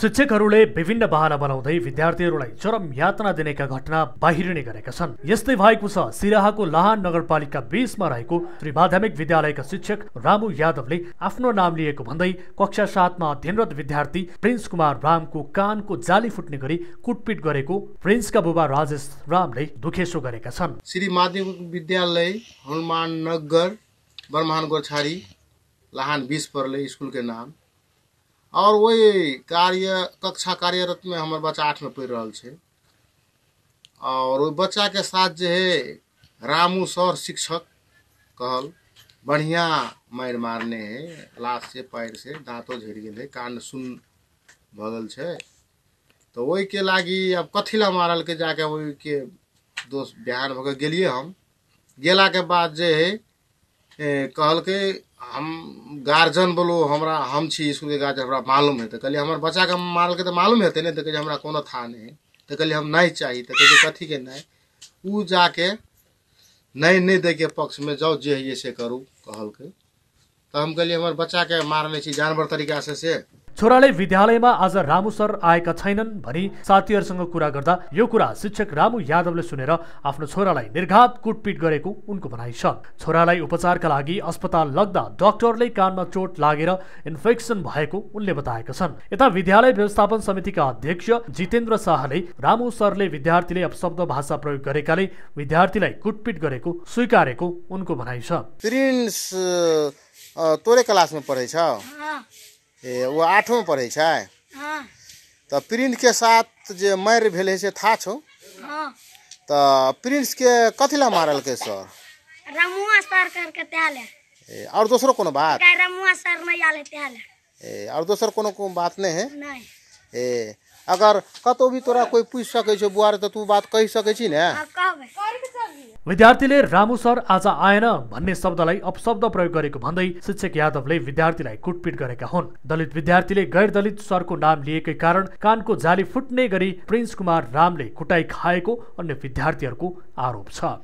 शिक्षकहरूले विभिन्न बहाना बनाउँदै विद्यार्थीहरूलाई चरम यातना दिनेका घटना बाहिरिने गरेका छन् यस्तै भएको छ सिराहाको लहान नगरपालिका बिसमा रहेको श्री माध्यमिक विद्यालयका शिक्षक रामु यादवले आफ्नो नाम लिएको भन्दै कक्षा सातमा अध्ययनरत विद्यार्थी प्रिन्स कुमार रामको कानको जाली फुट्ने गरी कुटपिट गरेको प्रिन्सका बुबा राजेश रामले दुखेसो गरेका छन् श्री माध्यमिक विद्यालय हनुमान नगर बर्मानगोर गोछारी लहान बिस परले स्कुलको नाम और वही कार्य कक्षा कार्यरत में हमारे बच्चा आठ में पढ़ रहा है और बच्चा के साथ जो है रामू सर शिक्षक कहल बढ़िया मार मारने है लाश से पैर से दाँतों झड़ गए कान सुन भगल छे तो वही के लागि अब कथी मारल के जाके के दोस्त बिहान भऽ गलिए हम गला के बाद जो है के हम गार्जियन बोलो हमरा हम छी स्कूल के गार्जियन हमरा मालूम है तो कहलिए हमारे बच्चा के माल के तो मालूम है ने तो कहलिए हमरा कोनो था नहीं तो कहलिए हम नहीं चाही तो कहलिए कथी के नहीं उ जाके नहीं नहीं दै के पक्ष में जाओ जे है से करूँ कहल के तो हम कहलिए हमारे बच्चा के मारने छी जानवर तरीका से से छोराले विद्यालयमा आज रामु सर आएका छैनन् भनी साथीहरूसँग कुरा गर्दा यो कुरा शिक्षक रामु यादवले सुनेर आफ्नो छोरालाई निर्घात कुटपिट गरेको उनको भनाइ छ छोरालाई उपचारका लागि अस्पताल लग्दा डाक्टरले कानमा चोट लागेर इन्फेक्सन भएको उनले बताएका छन् यता विद्यालय व्यवस्थापन समितिका अध्यक्ष जितेन्द्र शाहले रामु सरले विद्यार्थीले अपशब्द भाषा प्रयोग गरेकाले विद्यार्थीलाई कुटपिट गरेको स्वीकारेको उनको भनाइ छ तोरे क्लासमा पढै ए वो आठ में पढ़े हाँ तो तऽ के साथ जो मारि भेल से था छो तो तऽ के कथी ला मारल के सर रमुआ सर करके त्याले ए और दूसरो कोनो बात रमुआ सर नहीं आले त्याले ए और दूसरो कोनो को बात नहीं है नहीं ए अगर कतौ भी तोरा कोई पूछि सकै बुआर त तू बात कहि सकै छी ने विद्यार्थीले रामु सर आज आएन भन्ने शब्दलाई अपशब्द प्रयोग गरेको भन्दै शिक्षक यादवले विद्यार्थीलाई कुटपिट गरेका हुन् दलित विद्यार्थीले गैर दलित सरको नाम लिएकै कारण कानको जाली फुट्ने गरी प्रिन्स कुमार रामले कुटाई खाएको अन्य विद्यार्थीहरूको आरोप छ